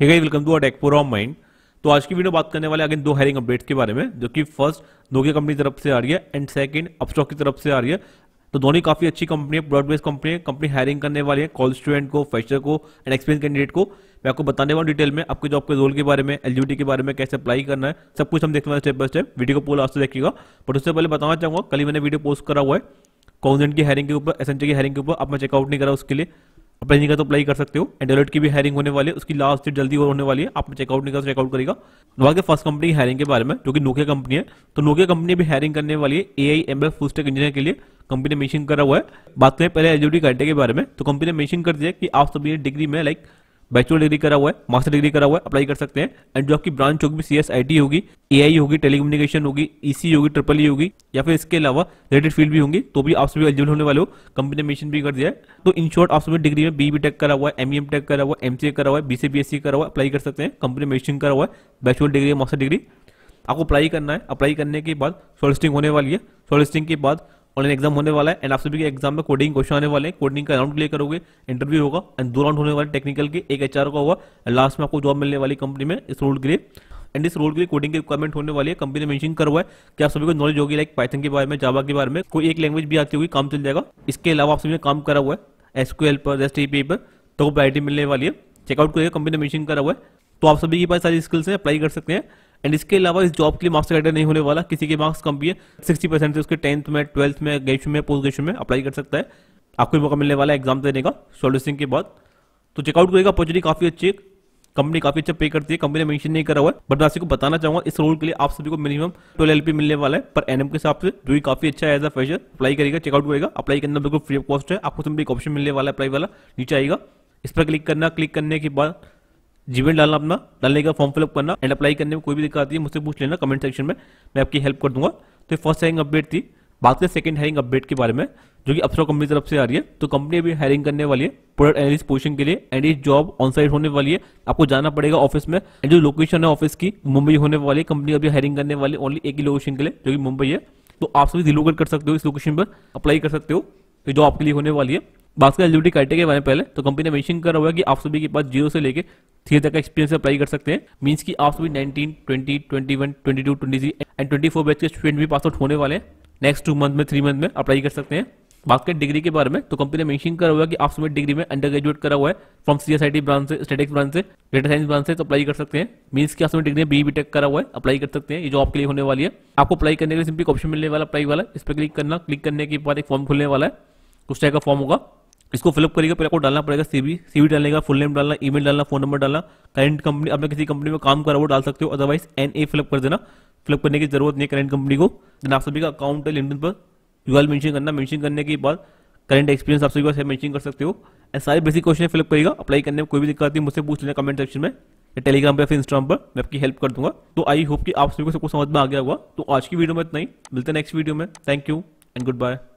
है welcome to power of mind तो आज की वीडियो बात करने वाले अगेन दो हायरिंग अपडेट्स के बारे में जो कि फर्स्ट नोकिया कंपनी की तरफ से आ रही है एंड सेकंड अपस्टॉक की तरफ से आ रही है तो दोनों काफी अच्छी कंपनी है ब्रॉड बेस्ड कंपनी है कंपनी हायरिंग करने वाली है कॉल स्टूडेंट को फ्रेशर को एंड एक्सपीरियंस कैंडिडेट को मैं आपको बताने वाला डिटेल में आपके जॉब के रोल के बारे में एलिजिबिलिटी के बारे में कैसे अप्लाई करना है सब कुछ हम देखने वाले स्टेप बाय स्टेप वीडियो को पूरा आज देखिएगा बट उससे पहले बताना चाहूंगा कल ही मैंने वीडियो पोस्ट करा हुआ है कॉन्जेंट की हायरिंग के ऊपर एसेंचर की हायरिंग के ऊपर आप मैं चेकआउट नहीं करा उसके लिए अपनी का तो अप्लाई कर सकते हो एंडोलेट की भी हायरिंग होने वाली है उसकी लास्ट डेट जल्दी और होने वाली है आप चेकआउट नहीं कर चेकआउट करेगा के फर्स्ट कंपनी हायरिंग के बारे में जो कि नोकिया कंपनी है तो नोकिया कंपनी भी हायरिंग करने वाली है A I M L full stack engineer के लिए कंपनी ने मेंशन करा हुआ है बात करें पहले एजुटी कार्टे के बारे में तो कंपनी ने मेंशन कर दिया कि आप सभी डिग्री में लाइक बैचलर डिग्री करा हुआ है मास्टर डिग्री करा हुआ है अप्लाई कर सकते हैं एंड जो आपकी ब्रांच होगी सी एस टी होगी ए आई होगी टेलीकम्युनिकेशन होगी ई e सी होगी ट्रिपल ई e होगी या फिर इसके अलावा रिलेटेड फील्ड भी होंगी तो भी आप सभी एलिजिबल होने वाले हो कंपनी ने मेंशन भी कर दिया है तो इन शॉर्ट आप सभी डिग्री में बी बी टेक करा हुआ है एम एम टेक करा हुआ है एम करा हुआ है B C B S C करा हुआ है अप्लाई कर सकते हैं कंपनी मिशन मेंशन करा हुआ है बैचलर डिग्री मास्टर डिग्री आपको अप्लाई करना है अप्लाई करने के बाद सोलिस्टिंग होने वाली है सोलिस्टिंग के बाद ऑनलाइन एग्जाम होने वाला है एंड आप सभी के एग्जाम में कोडिंग क्वेश्चन आने वाले हैं कोडिंग का राउंड क्लियर करोगे इंटरव्यू होगा एंड दो राउंड होने वाले टेक्निकल के एक एचआर का होगा लास्ट में आपको जॉब मिलने वाली कंपनी में इस रोल के लिए एंड इस रोल के लिए कोडिंग की रिक्वायरमेंट होने वाली है कंपनी ने मेंशन करवा है कि आप सभी को नॉलेज होगी लाइक पाइथन के बारे में जावा के बारे में कोई एक लैंग्वेज भी आती होगी काम चल जाएगा इसके अलावा आप सभी ने काम करा हुआ है एसक्यूएल पर एस पर तो प्रायरिटी मिलने वाली है चेकआउट करिएगा कंपनी ने मेंशन करा हुआ है तो आप सभी के पास सारी स्किल्स हैं अप्लाई कर सकते हैं एंड इसके अलावा इस जॉब के लिए मार्क्स क्राइटेरिया नहीं होने वाला किसी के मार्क्स कम भी है सिक्सटी परसेंट से उसके टेंथ में ट्वेल्थ में ग्रेजुएशन में पोस्ट ग्रेजुएशन में अप्लाई कर सकता है आपको मौका मिलने वाला है एग्जाम देने का सोलिसिंग के बाद तो चेकआउट करेगा अपॉर्चुनिटी काफी अच्छी है कंपनी काफी अच्छा पे करती है कंपनी ने मेंशन नहीं करा हुआ है बट मैं आपको बताना चाहूंगा इस रोल के लिए आप सभी को मिनिमम ट्वेल्व एल मिलने वाला है पर एनएम के हिसाब से जो ही काफी अच्छा है एज अ फ्रेशर अप्लाई करेगा चेकआउट करेगा अप्लाई करना बिल्कुल फ्री ऑफ कॉस्ट है आपको एक ऑप्शन मिलने वाला है अप्लाई वाला नीचे आएगा इस पर क्लिक करना क्लिक करने के बाद जीवन डालना अपना डालने का फॉर्म फिलअप करना एंड अप्लाई करने में कोई भी दिक्कत आती है मुझसे पूछ लेना कमेंट सेक्शन में मैं आपकी हेल्प कर दूंगा तो फर्स्ट हैरिंग अपडेट थी बात करें सेकंड हैरिंग अपडेट के बारे में जो कि अपसरा कंपनी तरफ से आ रही है तो कंपनी अभी हायरिंग करने वाली है प्रोडक्ट एनालिस्ट पोजिशन के लिए एंड ये जॉब ऑन साइड होने वाली है आपको जाना पड़ेगा ऑफिस में एंड जो लोकेशन है ऑफिस की मुंबई होने वाली है कंपनी अभी हायरिंग करने वाली ओनली एक ही लोकेशन के लिए जो कि मुंबई है तो आप सभी रिलोकेट कर सकते हो इस लोकेशन पर अप्लाई कर सकते हो ये जॉब आपके लिए होने वाली है बास्केट एलिजिबिलिटी क्राइटेरिया के बारे में पहले तो कंपनी ने मेंशन करा हुआ है कि आप सभी के पास जीरो से लेकर थ्री तक का एक्सपीरियंस अप्लाई कर सकते हैं मीन्स कि आप सभी 19, 20, 21, 22, 23 एंड 24 बैच के स्टूडेंट भी पास आउट होने वाले हैं नेक्स्ट टू मंथ में थ्री मंथ में अप्लाई कर सकते हैं बास्केट डिग्री के बारे में तो कंपनी ने मेंशन करा हुआ है कि आप सभी डिग्री में अंडर ग्रेजुएट करा हुआ है फ्रॉम सी ब्रांच से स्टेटिक्स ब्रांच से डेटा साइंस ब्रांच से तो अप्लाई कर सकते हैं मीन्स की आप सभी डिग्री में बी बी टेक करा हुआ है अप्लाई कर सकते हैं ये जो आपके लिए होने वाली है आपको अप्लाई करने के लिए सिंपली ऑप्शन मिलने वाला अप्लाई वाला इस पर क्लिक करना क्लिक करने के बाद एक फॉर्म खुलने वाला है उस टाइप का फॉर्म होगा इसको फिलअप करिएगा पहले आपको डालना पड़ेगा सीवी सीवी डालेगा फुल नेम डालना ईमेल डालना फोन नंबर डालना करंट कंपनी अपने किसी कंपनी में काम करा वो डाल सकते हो अदरवाइज एन ए फिलअप कर देना फिलअप करने की जरूरत नहीं है करंट कंपनी को देन आप सभी का अकाउंट है लिंकडिन पर यूएल मेंशन करना मेंशन करने के बाद करंट एक्सपीरियंस आप सभी मेंशन कर सकते हो एंड सारे बेसिक क्वेश्चन फिलअप करेगा अप्लाई करने में कोई भी दिक्कत आती है मुझसे पूछ लेना कमेंट सेक्शन में या टेलीग्राम पर फिर इंस्टाग्राम पर मैं आपकी हेल्प कर दूंगा तो आई होप कि आप सभी को सबको समझ में आ गया होगा तो आज की वीडियो में इतना ही मिलते हैं नेक्स्ट वीडियो में thank you and good bye